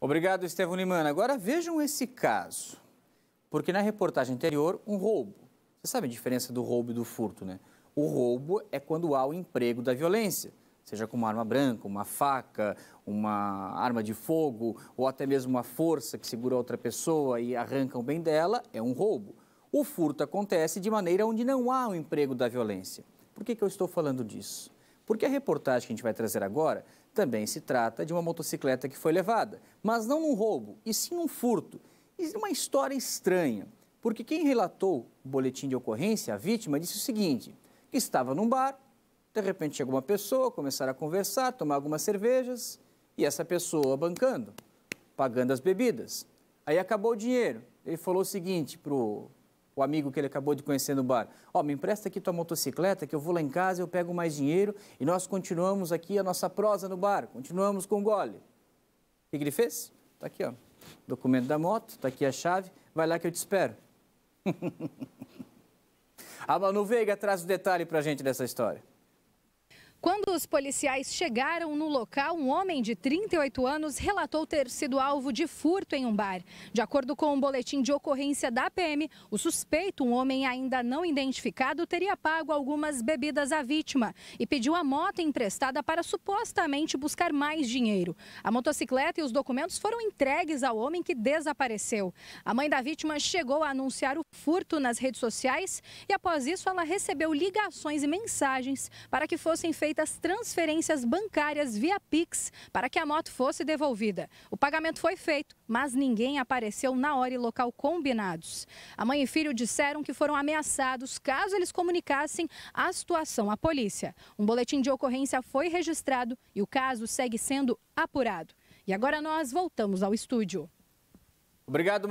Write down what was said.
Obrigado, Estevam Limana. Agora vejam esse caso, porque na reportagem anterior, um roubo. Você sabe a diferença do roubo e do furto, né? O roubo é quando há o emprego da violência, seja com uma arma branca, uma faca, uma arma de fogo, ou até mesmo uma força que segura outra pessoa e arrancam bem dela, é um roubo. O furto acontece de maneira onde não há o emprego da violência. Por que, que eu estou falando disso? Porque a reportagem que a gente vai trazer agora também se trata de uma motocicleta que foi levada, mas não num roubo, e sim num furto. E uma história estranha, porque quem relatou o boletim de ocorrência, a vítima, disse o seguinte: que estava num bar, de repente chegou uma pessoa, começaram a conversar, tomar algumas cervejas, e essa pessoa bancando, pagando as bebidas. Aí acabou o dinheiro. Ele falou o seguinte o o amigo que ele acabou de conhecer no bar. Ó, oh, me empresta aqui tua motocicleta que eu vou lá em casa, eu pego mais dinheiro e nós continuamos aqui a nossa prosa no bar, continuamos com o gole. O que, que ele fez? Tá aqui, ó. Documento da moto, tá aqui a chave, vai lá que eu te espero. a Manu Veiga traz o detalhe pra gente dessa história. Quando os policiais chegaram no local, um homem de 38 anos relatou ter sido alvo de furto em um bar. De acordo com um boletim de ocorrência da PM, o suspeito, um homem ainda não identificado, teria pago algumas bebidas à vítima e pediu a moto emprestada para supostamente buscar mais dinheiro. A motocicleta e os documentos foram entregues ao homem que desapareceu. A mãe da vítima chegou a anunciar o furto nas redes sociais e, após isso, ela recebeu ligações e mensagens para que fossem feitas transferências bancárias via Pix para que a moto fosse devolvida. O pagamento foi feito, mas ninguém apareceu na hora e local combinados. A mãe e filho disseram que foram ameaçados caso eles comunicassem a situação à polícia. Um boletim de ocorrência foi registrado e o caso segue sendo apurado. E agora nós voltamos ao estúdio. Obrigado.